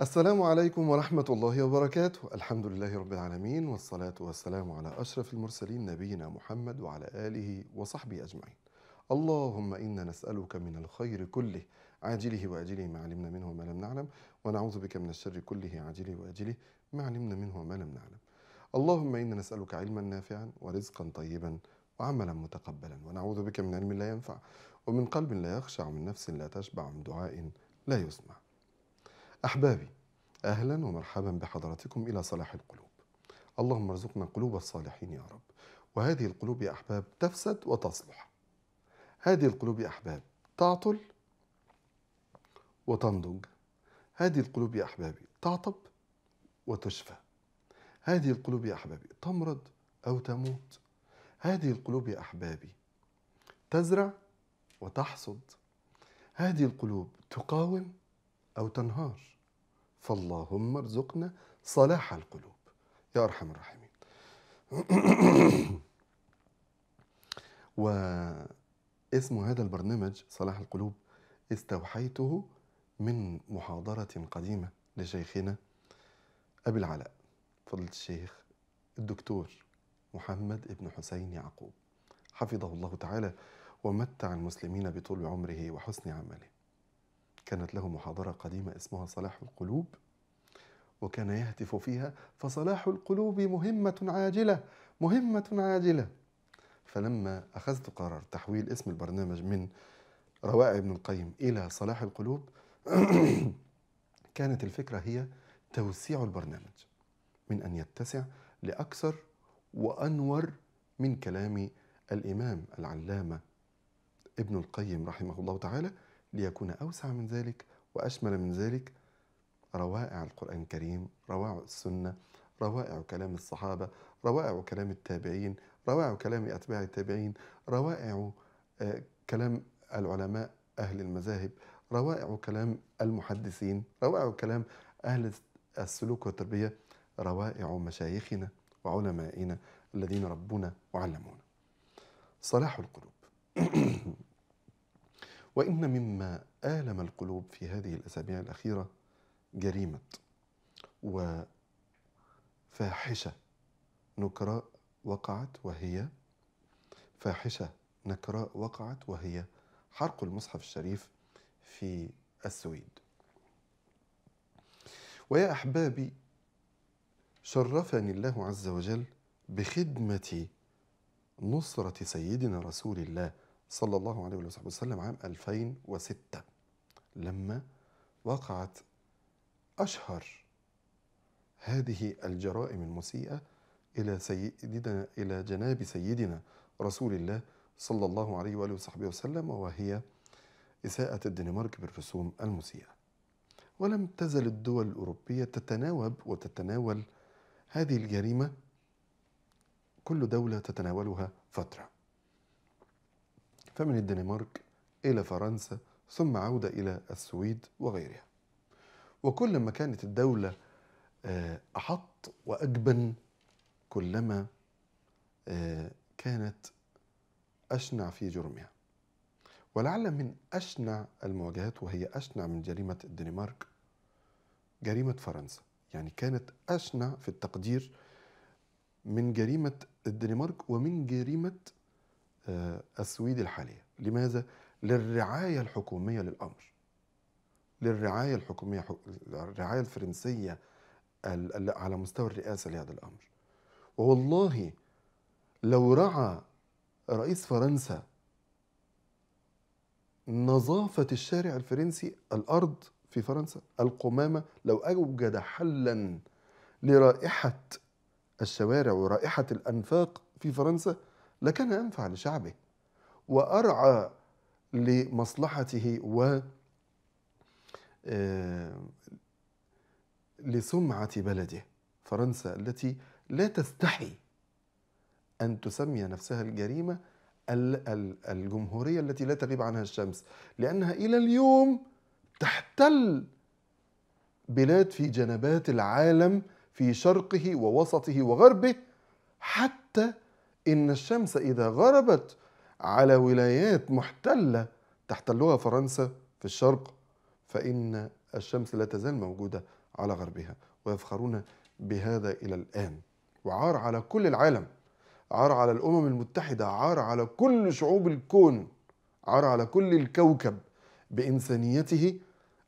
السلام عليكم ورحمة الله وبركاته، الحمد لله رب العالمين والصلاة والسلام على أشرف المرسلين نبينا محمد وعلى آله وصحبه أجمعين. اللهم إنا نسألك من الخير كله عاجله وآجله ما علمنا منه وما لم نعلم، ونعوذ بك من الشر كله عاجله وآجله ما علمنا منه وما لم نعلم. اللهم إنا نسألك علما نافعا ورزقا طيبا وعملا متقبلا، ونعوذ بك من علم لا ينفع، ومن قلب لا يخشع، ومن نفس لا تشبع، ومن دعاء لا يسمع. أحبابي أهلا ومرحبا بحضراتكم إلى صلاح القلوب اللهم ارزقنا قلوب الصالحين يا رب وهذه القلوب يا أحباب تفسد وتصلح هذه القلوب يا أحباب تعطل وتنضج هذه القلوب يا أحبابي تعطب وتشفى هذه القلوب يا أحبابي تمرض أو تموت هذه القلوب يا أحبابي تزرع وتحصد هذه القلوب تقاوم أو تنهار فاللهم ارزقنا صلاح القلوب يا أرحم الراحمين واسم هذا البرنامج صلاح القلوب استوحيته من محاضرة قديمة لشيخنا أبي العلاء فضل الشيخ الدكتور محمد ابن حسين يعقوب حفظه الله تعالى ومتع المسلمين بطول عمره وحسن عمله كانت له محاضرة قديمة اسمها صلاح القلوب وكان يهتف فيها فصلاح القلوب مهمة عاجلة مهمة عاجلة فلما أخذت قرار تحويل اسم البرنامج من روائع ابن القيم إلى صلاح القلوب كانت الفكرة هي توسيع البرنامج من أن يتسع لأكثر وأنور من كلام الإمام العلامة ابن القيم رحمه الله تعالى ليكون أوسع من ذلك وأشمل من ذلك روائع القرآن الكريم روائع السنة روائع كلام الصحابة روائع كلام التابعين روائع كلام أتباع التابعين روائع آه، كلام العلماء أهل المذاهب روائع كلام المحدثين روائع كلام أهل السلوك والتربية روائع مشايخنا وعلمائنا الذين ربونا وعلمونا صلاح القلوب وإن مما آلم القلوب في هذه الأسابيع الأخيرة جريمة وفاحشة نكراء وقعت وهي فاحشة نكراء وقعت وهي حرق المصحف الشريف في السويد ويا أحبابي شرفني الله عز وجل بخدمة نصرة سيدنا رسول الله صلى الله عليه وصحبه وسلم عام 2006 لما وقعت أشهر هذه الجرائم المسيئة إلى سيدنا إلى جناب سيدنا رسول الله صلى الله عليه وآله وصحبه وسلم وهي إساءة الدنمارك بالرسوم المسيئة ولم تزل الدول الأوروبية تتناوب وتتناول هذه الجريمة كل دولة تتناولها فترة فمن الدنمارك إلى فرنسا ثم عودة إلى السويد وغيرها وكلما كانت الدولة آه، أحط وأجبن كلما آه، كانت أشنع في جرمها ولعل من أشنع المواجهات وهي أشنع من جريمة الدنمارك جريمة فرنسا يعني كانت أشنع في التقدير من جريمة الدنمارك ومن جريمة آه، السويد الحالية لماذا؟ للرعاية الحكومية للأمر للرعاية الحكومية الرعاية الفرنسية على مستوى الرئاسة لهذا الأمر والله لو رعى رئيس فرنسا نظافة الشارع الفرنسي الأرض في فرنسا القمامة لو أوجد حلا لرائحة الشوارع ورائحة الأنفاق في فرنسا لكان أنفع لشعبه وأرعى لمصلحته و آه، لسمعة بلده فرنسا التي لا تستحي أن تسمي نفسها الجريمة الجمهورية التي لا تغيب عنها الشمس لأنها إلى اليوم تحتل بلاد في جنبات العالم في شرقه ووسطه وغربه حتى إن الشمس إذا غربت على ولايات محتلة تحتلها فرنسا في الشرق فإن الشمس لا تزال موجودة على غربها ويفخرون بهذا إلى الآن وعار على كل العالم عار على الأمم المتحدة عار على كل شعوب الكون عار على كل الكوكب بإنسانيته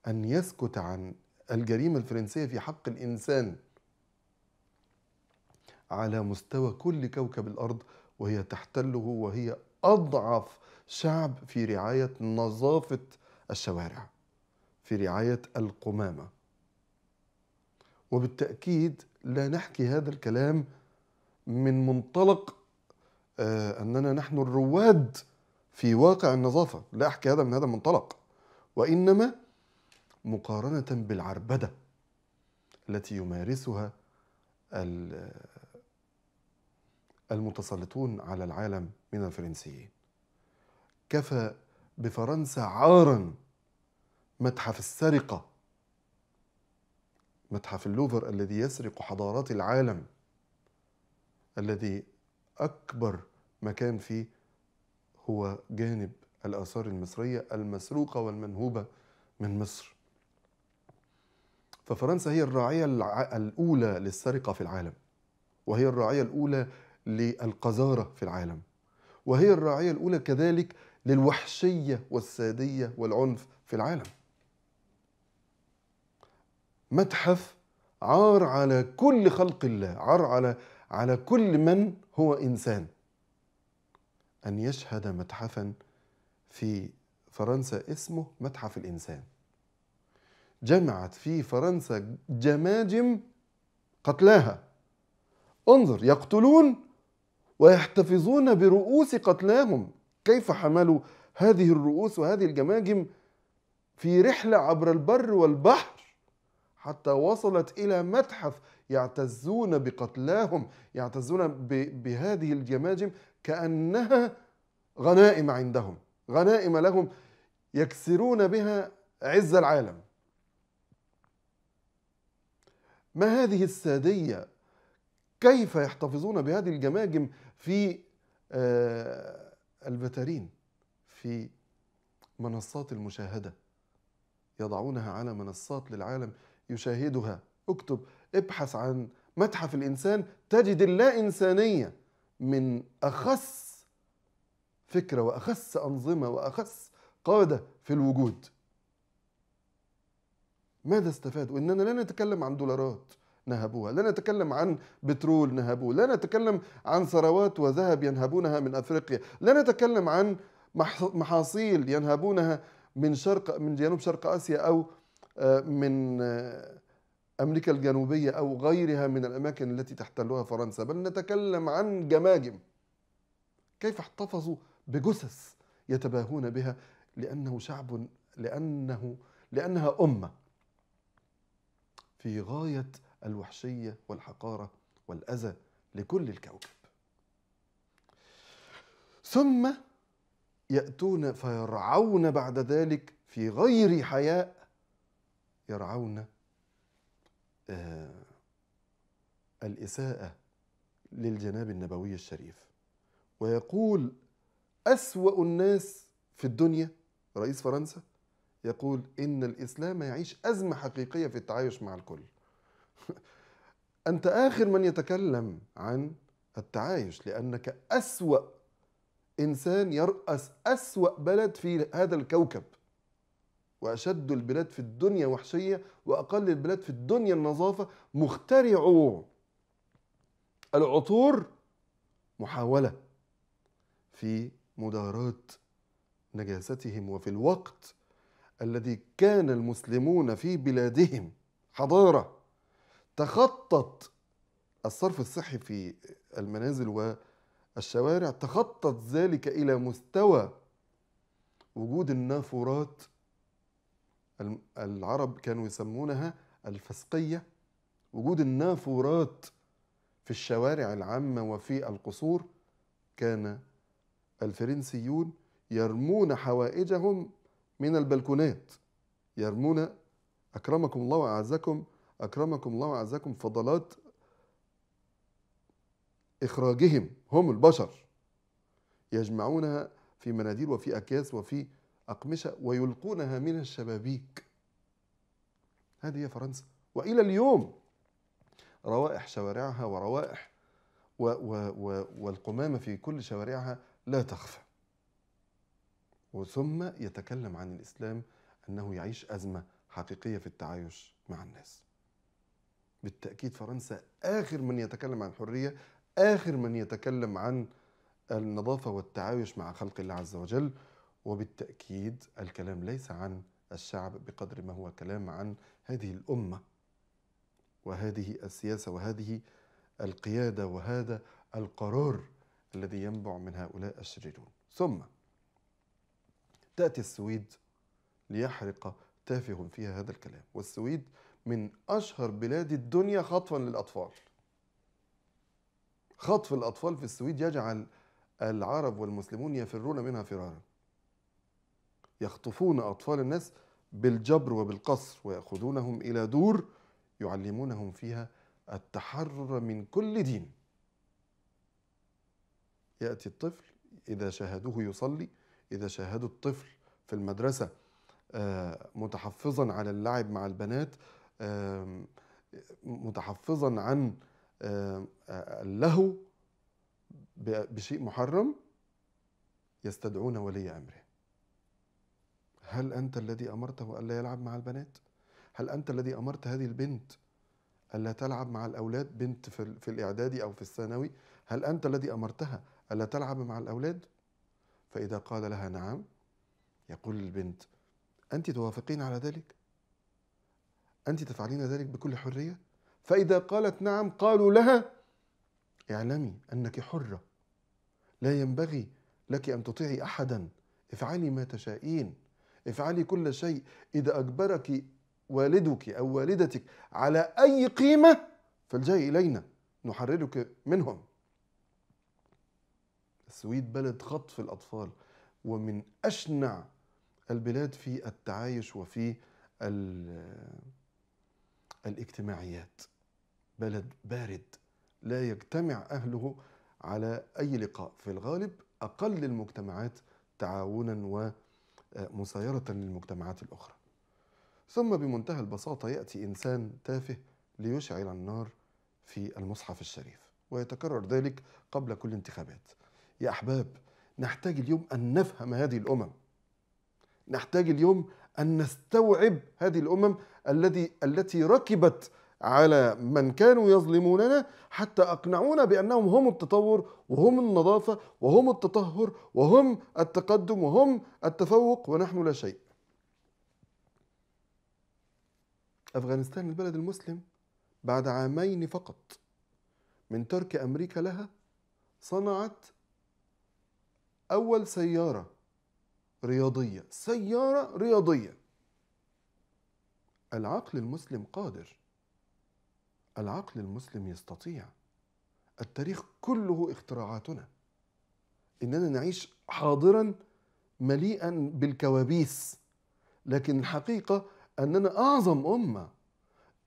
أن يسكت عن الجريمة الفرنسية في حق الإنسان على مستوى كل كوكب الارض وهي تحتله وهي اضعف شعب في رعايه نظافه الشوارع في رعايه القمامه وبالتاكيد لا نحكي هذا الكلام من منطلق آه، اننا نحن الرواد في واقع النظافه لا احكي هذا من هذا المنطلق وانما مقارنه بالعربده التي يمارسها المتسلطون على العالم من الفرنسيين كفى بفرنسا عارا متحف السرقة متحف اللوفر الذي يسرق حضارات العالم الذي أكبر مكان فيه هو جانب الآثار المصرية المسروقة والمنهوبة من مصر ففرنسا هي الراعية الأولى للسرقة في العالم وهي الراعية الأولى للقذارة في العالم وهي الراعية الأولى كذلك للوحشية والسادية والعنف في العالم متحف عار على كل خلق الله عار على على كل من هو إنسان أن يشهد متحفا في فرنسا اسمه متحف الإنسان جمعت في فرنسا جماجم قتلاها انظر يقتلون ويحتفظون برؤوس قتلاهم كيف حملوا هذه الرؤوس وهذه الجماجم في رحلة عبر البر والبحر حتى وصلت إلى متحف يعتزون بقتلاهم يعتزون بهذه الجماجم كأنها غنائم عندهم غنائم لهم يكسرون بها عز العالم ما هذه السادية كيف يحتفظون بهذه الجماجم في آه، البترين في منصات المشاهدة يضعونها على منصات للعالم يشاهدها اكتب ابحث عن متحف الإنسان تجد اللا إنسانية من أخس فكرة وأخس أنظمة وأخس قادة في الوجود ماذا استفاد؟ وإننا لا نتكلم عن دولارات نهبوها لا نتكلم عن بترول نهبوه لا نتكلم عن ثروات وذهب ينهبونها من أفريقيا لا نتكلم عن محاصيل ينهبونها من شرق من جنوب شرق آسيا أو آه، من آه، أمريكا الجنوبية أو غيرها من الأماكن التي تحتلها فرنسا بل نتكلم عن جماجم كيف احتفظوا بجثث يتباهون بها لأنه شعب لأنه لأنها أمة في غاية الوحشيه والحقاره والاذى لكل الكوكب ثم ياتون فيرعون بعد ذلك في غير حياء يرعون آه الاساءه للجناب النبوي الشريف ويقول اسوا الناس في الدنيا رئيس فرنسا يقول ان الاسلام يعيش ازمه حقيقيه في التعايش مع الكل أنت آخر من يتكلم عن التعايش لأنك أسوأ إنسان يرأس أسوأ بلد في هذا الكوكب وأشد البلاد في الدنيا وحشية وأقل البلاد في الدنيا النظافة مخترعوا العطور محاولة في مداراة نجاستهم وفي الوقت الذي كان المسلمون في بلادهم حضاره تخطت الصرف الصحي في المنازل والشوارع تخطت ذلك إلى مستوى وجود النافورات العرب كانوا يسمونها الفسقية وجود النافورات في الشوارع العامة وفي القصور كان الفرنسيون يرمون حوائجهم من البلكونات يرمون أكرمكم الله وأعزكم أكرمكم الله وأعزكم فضلات إخراجهم هم البشر يجمعونها في مناديل وفي أكياس وفي أقمشة ويلقونها من الشبابيك هذه هي فرنسا وإلى اليوم روائح شوارعها وروائح و و و والقمامة في كل شوارعها لا تخفى وثم يتكلم عن الإسلام أنه يعيش أزمة حقيقية في التعايش مع الناس بالتأكيد فرنسا آخر من يتكلم عن الحرية آخر من يتكلم عن النظافة والتعايش مع خلق الله عز وجل وبالتأكيد الكلام ليس عن الشعب بقدر ما هو كلام عن هذه الأمة وهذه السياسة وهذه القيادة وهذا القرار الذي ينبع من هؤلاء الشريرون ثم تأتي السويد ليحرق تافه فيها هذا الكلام والسويد من أشهر بلاد الدنيا خطفا للأطفال خطف الأطفال في السويد يجعل العرب والمسلمون يفرون منها فرارا يخطفون أطفال الناس بالجبر وبالقصر ويأخذونهم إلى دور يعلمونهم فيها التحرر من كل دين يأتي الطفل إذا شاهدوه يصلي إذا شاهدوا الطفل في المدرسة آه، متحفظا على اللعب مع البنات متحفظا عن اللهو بشيء محرم يستدعون ولي امره هل انت الذي امرته الا يلعب مع البنات هل انت الذي امرت هذه البنت الا تلعب مع الاولاد بنت في الاعدادي او في الثانوي هل انت الذي امرتها الا تلعب مع الاولاد فاذا قال لها نعم يقول البنت انت توافقين على ذلك أنت تفعلين ذلك بكل حرية فإذا قالت نعم قالوا لها اعلمي أنك حرة لا ينبغي لك أن تطيعي أحدا افعلي ما تشائين افعلي كل شيء إذا أجبرك والدك أو والدتك على أي قيمة فالجاي إلينا نحررك منهم السويد بلد خطف الأطفال ومن أشنع البلاد في التعايش وفي الاجتماعيات بلد بارد لا يجتمع أهله على أي لقاء في الغالب أقل المجتمعات تعاونا ومسايرة آه، للمجتمعات الأخرى ثم بمنتهى البساطة يأتي إنسان تافه ليشعل النار في المصحف الشريف ويتكرر ذلك قبل كل انتخابات يا أحباب نحتاج اليوم أن نفهم هذه الأمم نحتاج اليوم أن نستوعب هذه الأمم الذي التي ركبت على من كانوا يظلموننا حتى أقنعونا بأنهم هم التطور وهم النظافة وهم التطهر وهم التقدم وهم التفوق ونحن لا شيء أفغانستان البلد المسلم بعد عامين فقط من ترك أمريكا لها صنعت أول سيارة رياضية سيارة رياضية العقل المسلم قادر العقل المسلم يستطيع التاريخ كله اختراعاتنا اننا نعيش حاضرا مليئا بالكوابيس لكن الحقيقه اننا اعظم امه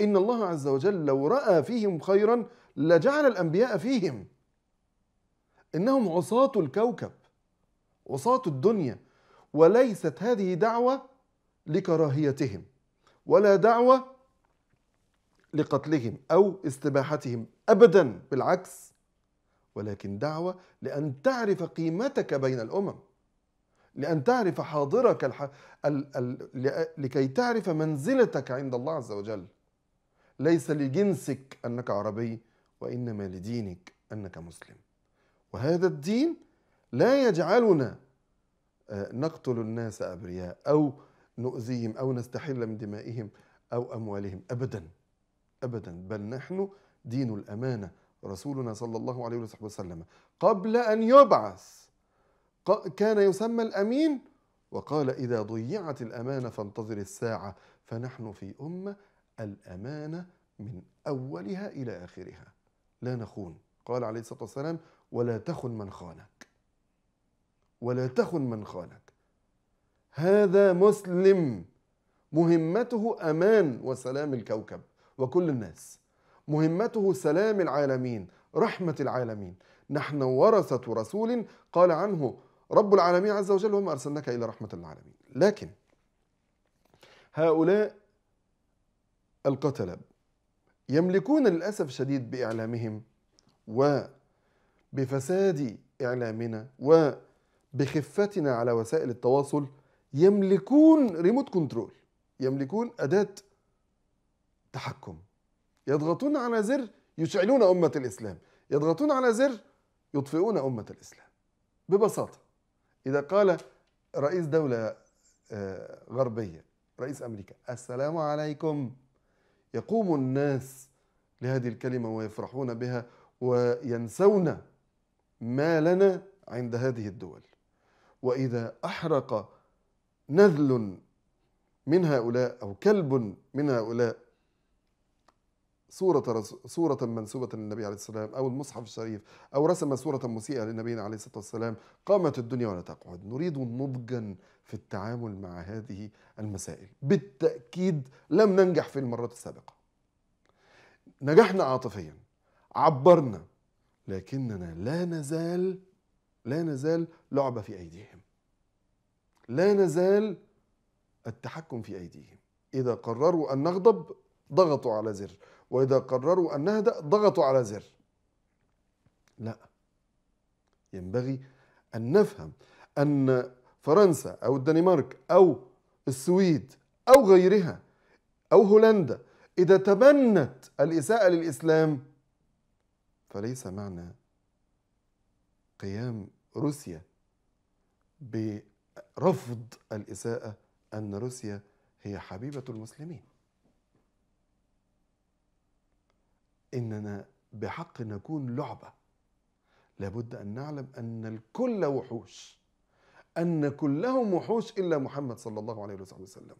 ان الله عز وجل لو راى فيهم خيرا لجعل الانبياء فيهم انهم عصاه الكوكب عصاه الدنيا وليست هذه دعوة لكراهيتهم ولا دعوة لقتلهم أو استباحتهم أبدا بالعكس ولكن دعوة لأن تعرف قيمتك بين الأمم لأن تعرف حاضرك الح... ال... ال... لكي تعرف منزلتك عند الله عز وجل ليس لجنسك أنك عربي وإنما لدينك أنك مسلم وهذا الدين لا يجعلنا آه، نقتل الناس أبرياء أو نؤذيهم أو نستحل من دمائهم أو أموالهم أبدا أبدا بل نحن دين الأمانة رسولنا صلى الله عليه وصحبه وسلم قبل أن يبعث كان يسمى الأمين وقال إذا ضيعت الأمانة فانتظر الساعة فنحن في أمة الأمانة من أولها إلى آخرها لا نخون قال عليه الصلاة والسلام ولا تخن من خانك ولا تخن من خانك هذا مسلم مهمته امان وسلام الكوكب وكل الناس مهمته سلام العالمين رحمه العالمين نحن ورثه رسول قال عنه رب العالمين عز وجل وما ارسلناك الا رحمه للعالمين لكن هؤلاء القتله يملكون للاسف الشديد باعلامهم وبفساد اعلامنا و بخفتنا على وسائل التواصل يملكون ريموت كنترول يملكون أداة تحكم يضغطون على زر يشعلون أمة الإسلام يضغطون على زر يطفئون أمة الإسلام ببساطة إذا قال رئيس دولة آه، غربية رئيس أمريكا السلام عليكم يقوم الناس لهذه الكلمة ويفرحون بها وينسون ما لنا عند هذه الدول واذا احرق نذل من هؤلاء او كلب من هؤلاء صورة صورة منسوبة للنبي عليه السلام أو المصحف الشريف أو رسم صورة مسيئة للنبي عليه الصلاة والسلام قامت الدنيا ولا تقعد نريد نضجا في التعامل مع هذه المسائل بالتأكيد لم ننجح في المرات السابقة نجحنا عاطفيا عبرنا لكننا لا نزال لا نزال لعبة في أيديهم لا نزال التحكم في أيديهم إذا قرروا أن نغضب ضغطوا على زر وإذا قرروا أن نهدأ ضغطوا على زر لا ينبغي أن نفهم أن فرنسا أو الدنمارك أو السويد أو غيرها أو هولندا إذا تبنت الإساءة للإسلام فليس معنى قيام روسيا برفض الإساءة أن روسيا هي حبيبة المسلمين إننا بحق نكون لعبة لابد أن نعلم أن الكل وحوش أن كلهم وحوش إلا محمد صلى الله عليه وصحبه وسلم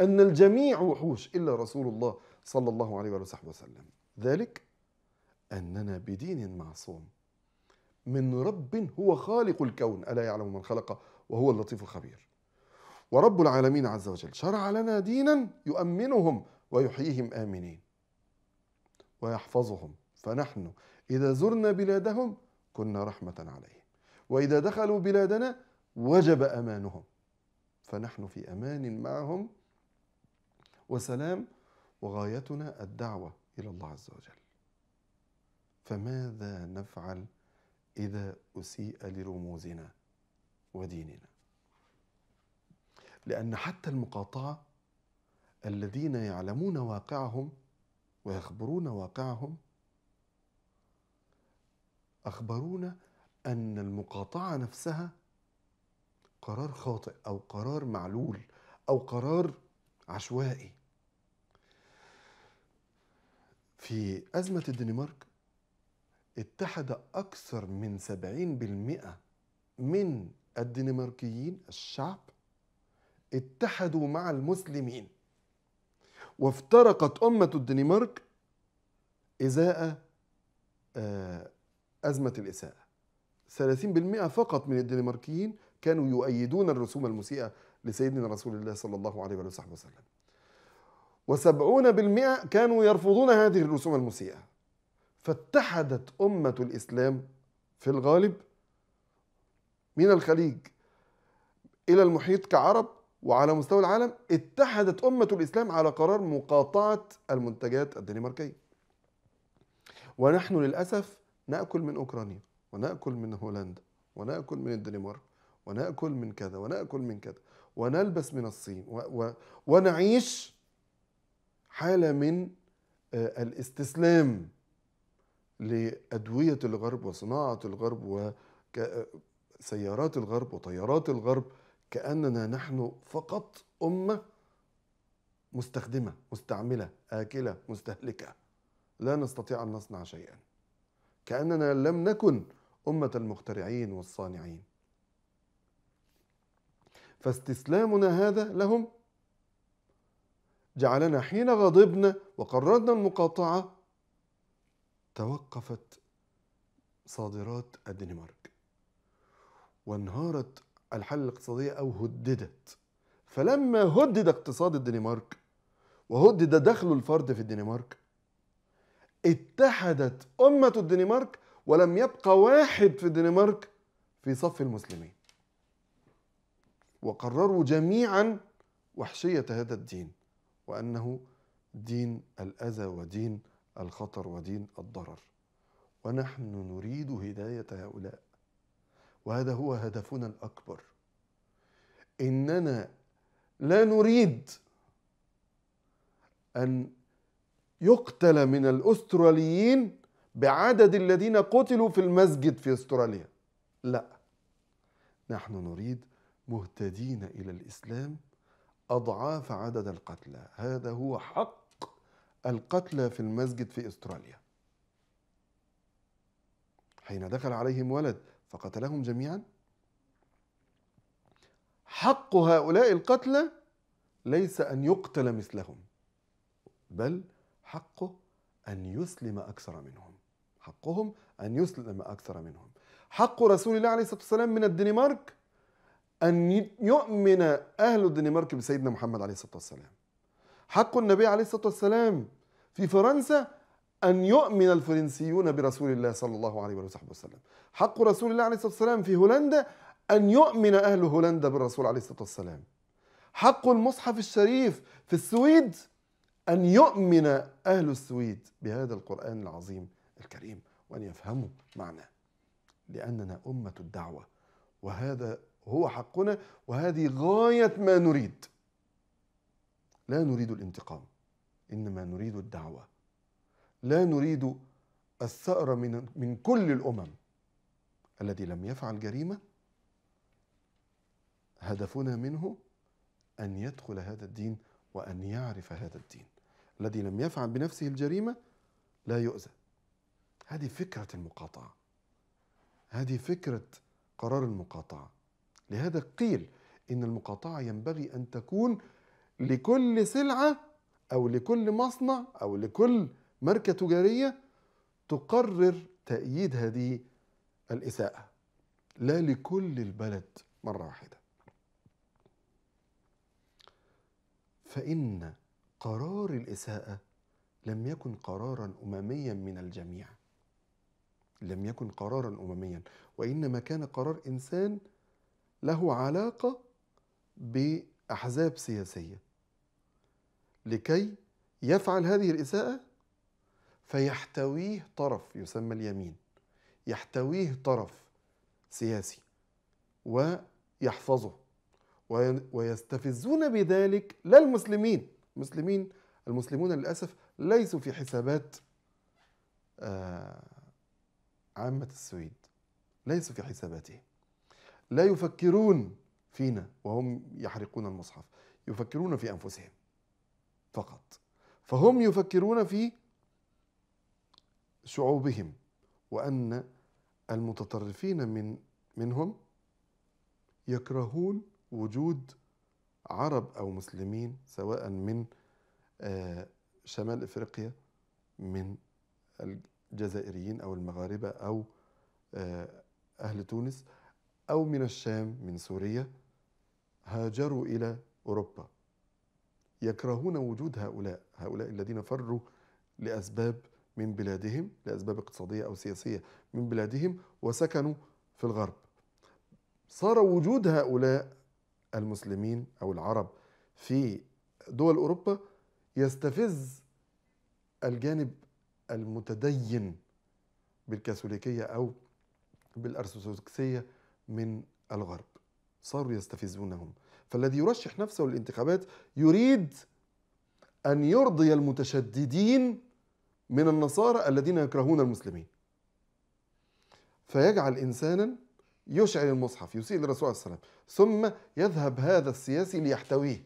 أن الجميع وحوش إلا رسول الله صلى الله عليه وصحبه وسلم ذلك أننا بدين معصوم من رب هو خالق الكون ألا يعلم من خلق وهو اللطيف الخبير ورب العالمين عز وجل شرع لنا دينا يؤمنهم ويحييهم آمنين ويحفظهم فنحن إذا زرنا بلادهم كنا رحمة عليهم وإذا دخلوا بلادنا وجب أمانهم فنحن في أمان معهم وسلام وغايتنا الدعوة إلى الله عز وجل فماذا نفعل؟ إذا أسيء لرموزنا وديننا لأن حتى المقاطعة الذين يعلمون واقعهم ويخبرون واقعهم أخبرونا أن المقاطعة نفسها قرار خاطئ أو قرار معلول أو قرار عشوائي في أزمة الدنمارك اتحد أكثر من 70% من الدنماركيين الشعب اتحدوا مع المسلمين وافترقت أمة الدنمارك إزاء آه، أزمة الإساءة 30% فقط من الدنماركيين كانوا يؤيدون الرسوم المسيئة لسيدنا رسول الله صلى الله عليه وآله وصحبه وسلم و70% كانوا يرفضون هذه الرسوم المسيئة فاتحدت أمة الإسلام في الغالب من الخليج إلى المحيط كعرب وعلى مستوى العالم اتحدت أمة الإسلام على قرار مقاطعة المنتجات الدنماركية ونحن للأسف نأكل من أوكرانيا ونأكل من هولندا ونأكل من الدنمارك ونأكل من كذا ونأكل من كذا ونلبس من الصين و و ونعيش حالة من آه، الاستسلام لادويه الغرب وصناعه الغرب وسيارات الغرب وطيارات الغرب كاننا نحن فقط امه مستخدمه مستعمله اكله مستهلكه لا نستطيع ان نصنع شيئا كاننا لم نكن امه المخترعين والصانعين فاستسلامنا هذا لهم جعلنا حين غضبنا وقررنا المقاطعه توقفت صادرات الدنمارك وانهارت الحالة الاقتصادية أو هددت فلما هدد اقتصاد الدنمارك وهدد دخل الفرد في الدنمارك اتحدت أمة الدنمارك ولم يبقى واحد في الدنمارك في صف المسلمين وقرروا جميعا وحشية هذا الدين وأنه دين الأذى ودين الخطر ودين الضرر ونحن نريد هدايه هؤلاء وهذا هو هدفنا الاكبر اننا لا نريد ان يقتل من الاستراليين بعدد الذين قتلوا في المسجد في استراليا لا نحن نريد مهتدين الى الاسلام اضعاف عدد القتلى هذا هو حق القتلى في المسجد في استراليا حين دخل عليهم ولد فقتلهم جميعا حق هؤلاء القتلى ليس ان يقتل مثلهم بل حقه ان يسلم اكثر منهم حقهم ان يسلم اكثر منهم حق رسول الله عليه الصلاه والسلام من الدنمارك ان يؤمن اهل الدنمارك بسيدنا محمد عليه الصلاه والسلام حق النبي عليه الصلاة والسلام في فرنسا أن يؤمن الفرنسيون برسول الله صلى الله عليه وصحبه وسلم حق رسول الله عليه الصلاة والسلام في هولندا أن يؤمن أهل هولندا بالرسول عليه الصلاة والسلام حق المصحف الشريف في السويد أن يؤمن أهل السويد بهذا القرآن العظيم الكريم وأن يفهموا معناه لأننا أمة الدعوة وهذا هو حقنا وهذه غاية ما نريد لا نريد الانتقام انما نريد الدعوه لا نريد الثأر من من كل الامم الذي لم يفعل جريمه هدفنا منه ان يدخل هذا الدين وان يعرف هذا الدين الذي لم يفعل بنفسه الجريمه لا يؤذى هذه فكره المقاطعه هذه فكره قرار المقاطعه لهذا قيل ان المقاطعه ينبغي ان تكون لكل سلعة أو لكل مصنع أو لكل ماركة تجارية تقرر تأييد هذه الإساءة لا لكل البلد مرة واحدة فإن قرار الإساءة لم يكن قرارا أمميا من الجميع لم يكن قرارا أمميا وإنما كان قرار إنسان له علاقة بأحزاب سياسية لكي يفعل هذه الإساءة فيحتويه طرف يسمى اليمين يحتويه طرف سياسي ويحفظه ويستفزون بذلك لا المسلمين المسلمين المسلمون للأسف ليسوا في حسابات آه، عامة السويد ليسوا في حساباتهم لا يفكرون فينا وهم يحرقون المصحف يفكرون في أنفسهم فقط فهم يفكرون في شعوبهم وأن المتطرفين من منهم يكرهون وجود عرب أو مسلمين سواء من آه، شمال إفريقيا من الجزائريين أو المغاربة أو آه، أهل تونس أو من الشام من سوريا هاجروا إلى أوروبا يكرهون وجود هؤلاء هؤلاء الذين فروا لأسباب من بلادهم لأسباب اقتصادية أو سياسية من بلادهم وسكنوا في الغرب صار وجود هؤلاء المسلمين أو العرب في دول أوروبا يستفز الجانب المتدين بالكاثوليكية أو بالأرثوذكسية من الغرب صاروا يستفزونهم فالذي يرشح نفسه للانتخابات يريد أن يرضي المتشددين من النصارى الذين يكرهون المسلمين فيجعل إنسانا يشعل المصحف يسيء للرسول عليه السلام ثم يذهب هذا السياسي ليحتويه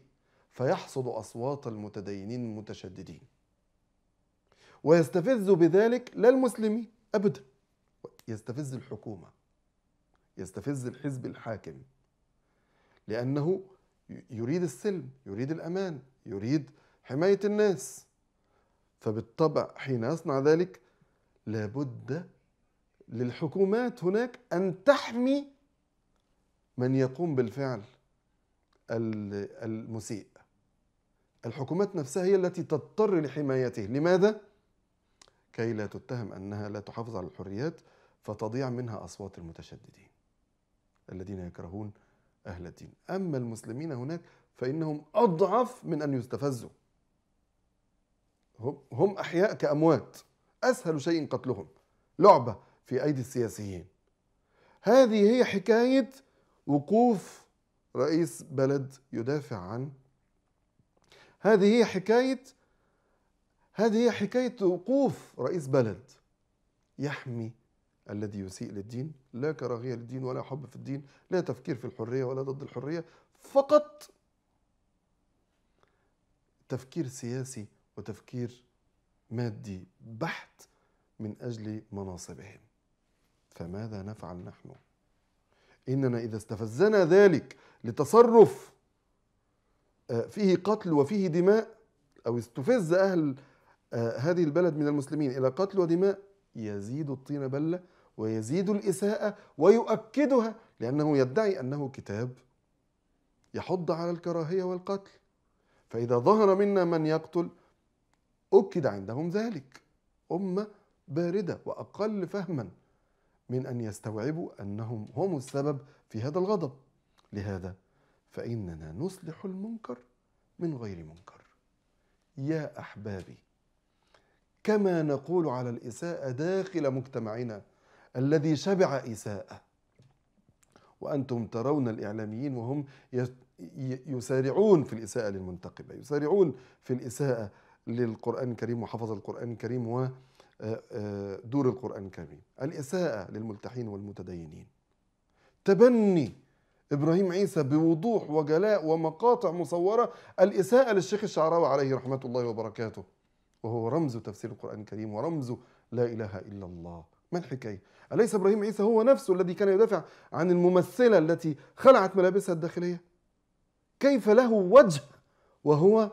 فيحصد أصوات المتدينين المتشددين ويستفز بذلك لا المسلمين أبدا يستفز الحكومة يستفز الحزب الحاكم لأنه يريد السلم يريد الأمان يريد حماية الناس فبالطبع حين يصنع ذلك لابد للحكومات هناك أن تحمي من يقوم بالفعل المسيء الحكومات نفسها هي التي تضطر لحمايته لماذا؟ كي لا تتهم أنها لا تحافظ على الحريات فتضيع منها أصوات المتشددين الذين يكرهون أهل الدين أما المسلمين هناك فإنهم أضعف من أن يستفزوا هم أحياء كأموات أسهل شيء قتلهم لعبة في أيدي السياسيين هذه هي حكاية وقوف رئيس بلد يدافع عن هذه هي حكاية هذه هي حكاية وقوف رئيس بلد يحمي الذي يسيء للدين لا كراهية للدين ولا حب في الدين لا تفكير في الحرية ولا ضد الحرية فقط تفكير سياسي وتفكير مادي بحت من أجل مناصبهم فماذا نفعل نحن؟ إننا إذا استفزنا ذلك لتصرف آه، فيه قتل وفيه دماء أو استفز أهل آه، هذه البلد من المسلمين إلى قتل ودماء يزيد الطين بله ويزيد الإساءة ويؤكدها لأنه يدعي أنه كتاب يحض على الكراهية والقتل فإذا ظهر منا من يقتل أكد عندهم ذلك أمة باردة وأقل فهما من أن يستوعبوا أنهم هم السبب في هذا الغضب لهذا فإننا نصلح المنكر من غير منكر يا أحبابي كما نقول على الإساءة داخل مجتمعنا الذي شبع إساءة وأنتم ترون الإعلاميين وهم يسارعون في الإساءة للمنتقبة يسارعون في الإساءة للقرآن الكريم وحفظ القرآن الكريم ودور آه، آه، القرآن الكريم الإساءة للملتحين والمتدينين تبني إبراهيم عيسى بوضوح وجلاء ومقاطع مصورة الإساءة للشيخ الشعراوي عليه رحمة الله وبركاته وهو رمز تفسير القرآن الكريم ورمز لا إله إلا الله ما الحكاية؟ أليس إبراهيم عيسى هو نفسه الذي كان يدافع عن الممثلة التي خلعت ملابسها الداخلية؟ كيف له وجه وهو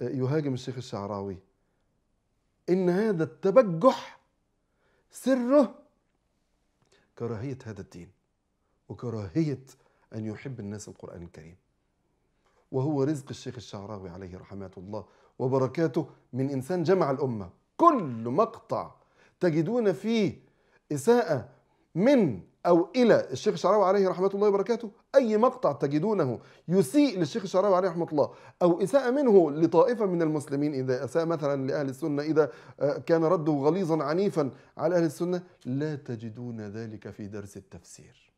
يهاجم الشيخ الشعراوي؟ إن هذا التبجح سره كراهية هذا الدين وكراهية أن يحب الناس القرآن الكريم وهو رزق الشيخ الشعراوي عليه رحمة الله وبركاته من إنسان جمع الأمة كل مقطع تجدون فيه إساءة من أو إلى الشيخ الشعراوي عليه رحمة الله وبركاته أي مقطع تجدونه يسيء للشيخ الشعراوي عليه رحمة الله أو إساءة منه لطائفة من المسلمين إذا أساء مثلا لأهل السنة إذا آه، كان رده غليظا عنيفا على أهل السنة لا تجدون ذلك في درس التفسير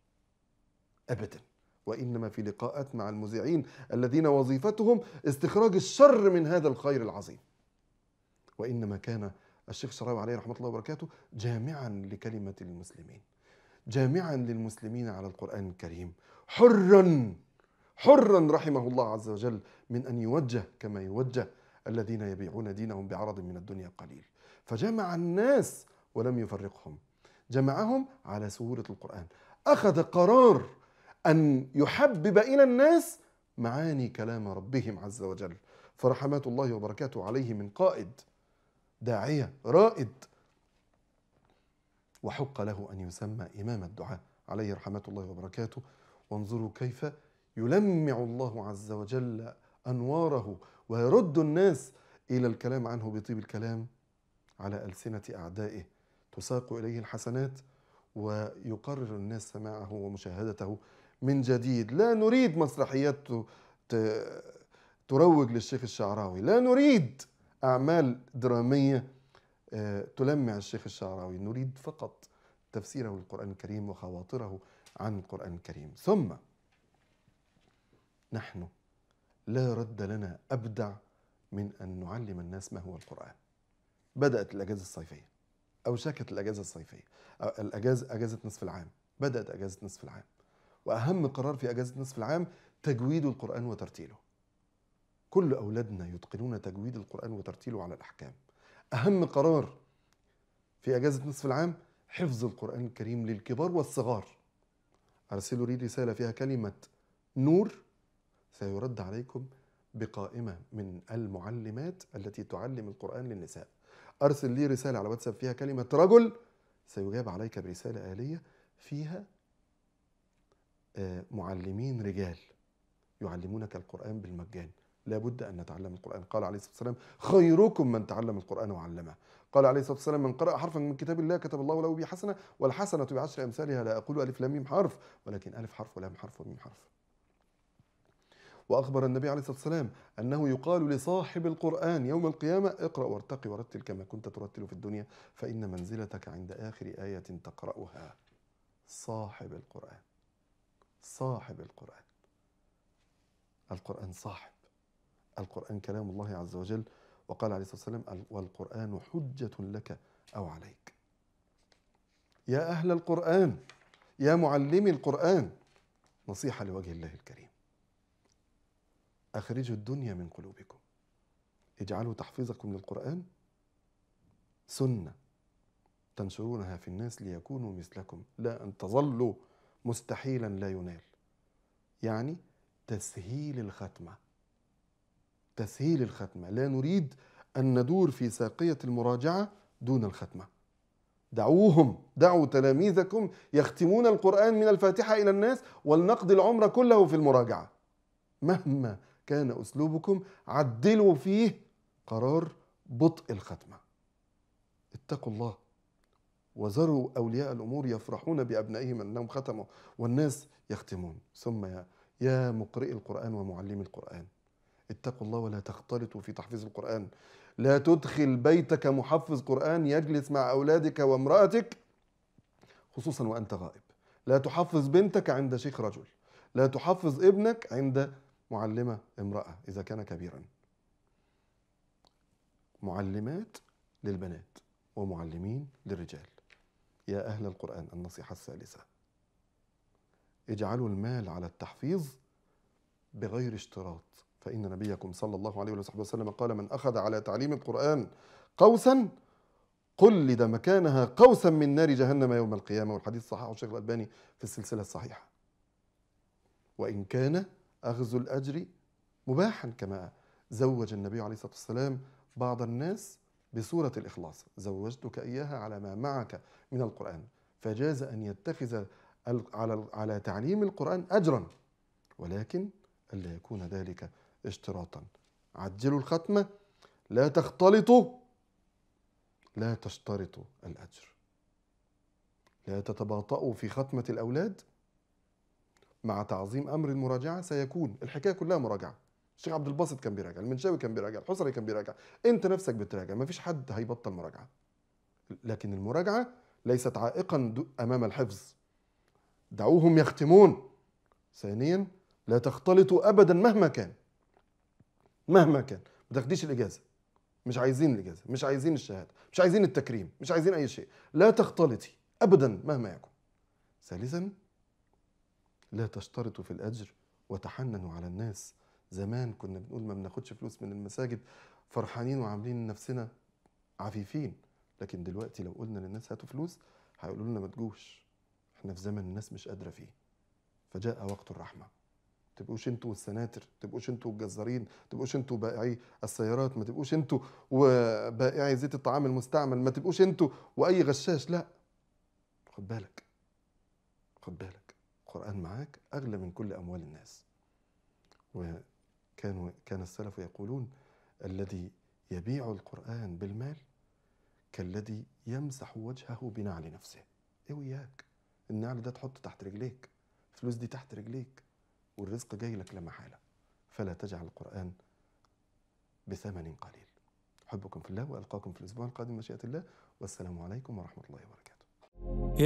أبدا وإنما في لقاءات مع المذيعين الذين وظيفتهم استخراج الشر من هذا الخير العظيم وإنما كان الشيخ الشراوي عليه رحمه الله وبركاته جامعا لكلمه المسلمين جامعا للمسلمين على القران الكريم حرا حرا رحمه الله عز وجل من ان يوجه كما يوجه الذين يبيعون دينهم بعرض من الدنيا قليل فجمع الناس ولم يفرقهم جمعهم على سهوله القران اخذ قرار ان يحبب الى الناس معاني كلام ربهم عز وجل فرحمات الله وبركاته عليه من قائد داعية رائد وحق له أن يسمى إمام الدعاء عليه رحمة الله وبركاته وانظروا كيف يلمع الله عز وجل أنواره ويرد الناس إلى الكلام عنه بطيب الكلام على ألسنة أعدائه تساق إليه الحسنات ويقرر الناس سماعه ومشاهدته من جديد لا نريد مسرحيات تروج للشيخ الشعراوي لا نريد أعمال درامية آه، تلمع الشيخ الشعراوي نريد فقط تفسيره للقرآن الكريم وخواطره عن القرآن الكريم ثم نحن لا رد لنا أبدع من أن نعلم الناس ما هو القرآن بدأت الأجازة الصيفية أوشكت الأجازة الصيفية الأجازة أجازة نصف العام بدأت أجازة نصف العام وأهم قرار في أجازة نصف العام تجويد القرآن وترتيله كل أولادنا يتقنون تجويد القرآن وترتيله على الأحكام أهم قرار في أجازة نصف العام حفظ القرآن الكريم للكبار والصغار أرسلوا لي رسالة فيها كلمة نور سيرد عليكم بقائمة من المعلمات التي تعلم القرآن للنساء أرسل لي رسالة على واتساب فيها كلمة رجل سيجاب عليك برسالة آلية فيها آه، معلمين رجال يعلمونك القرآن بالمجان لابد أن نتعلم القرآن قال عليه الصلاة والسلام خيركم من تعلم القرآن وعلمه قال عليه الصلاة والسلام من قرأ حرفا من كتاب الله كتب الله له به حسنة والحسنة بعشر أمثالها لا أقول ألف لام ميم حرف ولكن ألف حرف ولام حرف وميم حرف وأخبر النبي عليه الصلاة والسلام أنه يقال لصاحب القرآن يوم القيامة اقرأ وارتقي ورتل كما كنت ترتل في الدنيا فإن منزلتك عند آخر آية تقرأها صاحب القرآن صاحب القرآن القرآن صاحب القرآن كلام الله عز وجل وقال عليه الصلاة والسلام والقرآن حجة لك أو عليك يا أهل القرآن يا معلمي القرآن نصيحة لوجه الله الكريم أخرجوا الدنيا من قلوبكم اجعلوا تحفيظكم للقرآن سنة تنشرونها في الناس ليكونوا مثلكم لا أن تظلوا مستحيلا لا ينال يعني تسهيل الختمة تسهيل الختمة لا نريد أن ندور في ساقية المراجعة دون الختمة دعوهم دعوا تلاميذكم يختمون القرآن من الفاتحة إلى الناس ولنقضي العمر كله في المراجعة مهما كان أسلوبكم عدلوا فيه قرار بطء الختمة اتقوا الله وزروا أولياء الأمور يفرحون بأبنائهم أنهم ختموا والناس يختمون ثم يا, يا مقرئ القرآن ومعلم القرآن اتقوا الله ولا تختلطوا في تحفيظ القرآن لا تدخل بيتك محفظ قرآن يجلس مع أولادك وامرأتك خصوصا وأنت غائب لا تحفظ بنتك عند شيخ رجل لا تحفظ ابنك عند معلمة امرأة إذا كان كبيرا معلمات للبنات ومعلمين للرجال يا أهل القرآن النصيحة الثالثة اجعلوا المال على التحفيظ بغير اشتراط فإن نبيكم صلى الله عليه وصحبه وسلم قال من أخذ على تعليم القرآن قوسا قلد مكانها قوسا من نار جهنم يوم القيامة والحديث صححه الشيخ الألباني في السلسلة الصحيحة وإن كان أخذ الأجر مباحا كما زوج النبي عليه الصلاة والسلام بعض الناس بسورة الإخلاص زوجتك إياها على ما معك من القرآن فجاز أن يتخذ على تعليم القرآن أجرا ولكن ألا يكون ذلك اشتراطا عجلوا الختمة لا تختلطوا لا تشترطوا الأجر لا تتباطؤوا في ختمة الأولاد مع تعظيم أمر المراجعة سيكون الحكاية كلها مراجعة الشيخ عبد الباسط كان بيراجع المنشاوي كان بيراجع الحصري كان بيراجع انت نفسك بتراجع ما فيش حد هيبطل مراجعه لكن المراجعه ليست عائقا امام الحفظ دعوهم يختمون ثانيا لا تختلطوا ابدا مهما كان مهما كان ما تاخديش الاجازه مش عايزين الاجازه مش عايزين الشهاده مش عايزين التكريم مش عايزين اي شيء لا تختلطي ابدا مهما يكن ثالثا لا تشترطوا في الاجر وتحننوا على الناس زمان كنا بنقول ما بناخدش فلوس من المساجد فرحانين وعاملين نفسنا عفيفين لكن دلوقتي لو قلنا للناس هاتوا فلوس هيقولوا لنا ما تجوش احنا في زمن الناس مش قادره فيه فجاء وقت الرحمه تبقوش انتوا السناتر تبقوش انتوا الجزارين تبقوش انتوا بائعي السيارات ما تبقوش انتوا وبائعي زيت الطعام المستعمل ما تبقوش انتوا واي غشاش لا خد بالك خد بالك القران معاك اغلى من كل اموال الناس وكانوا كان السلف يقولون الذي يبيع القران بالمال كالذي يمسح وجهه بنعل نفسه ايه وياك النعل ده تحطه تحت رجليك الفلوس دي تحت رجليك والرزق جاي لك لا محاله فلا تجعل القران بثمن قليل احبكم في الله والقاكم في الاسبوع القادم مشيئه الله والسلام عليكم ورحمه الله وبركاته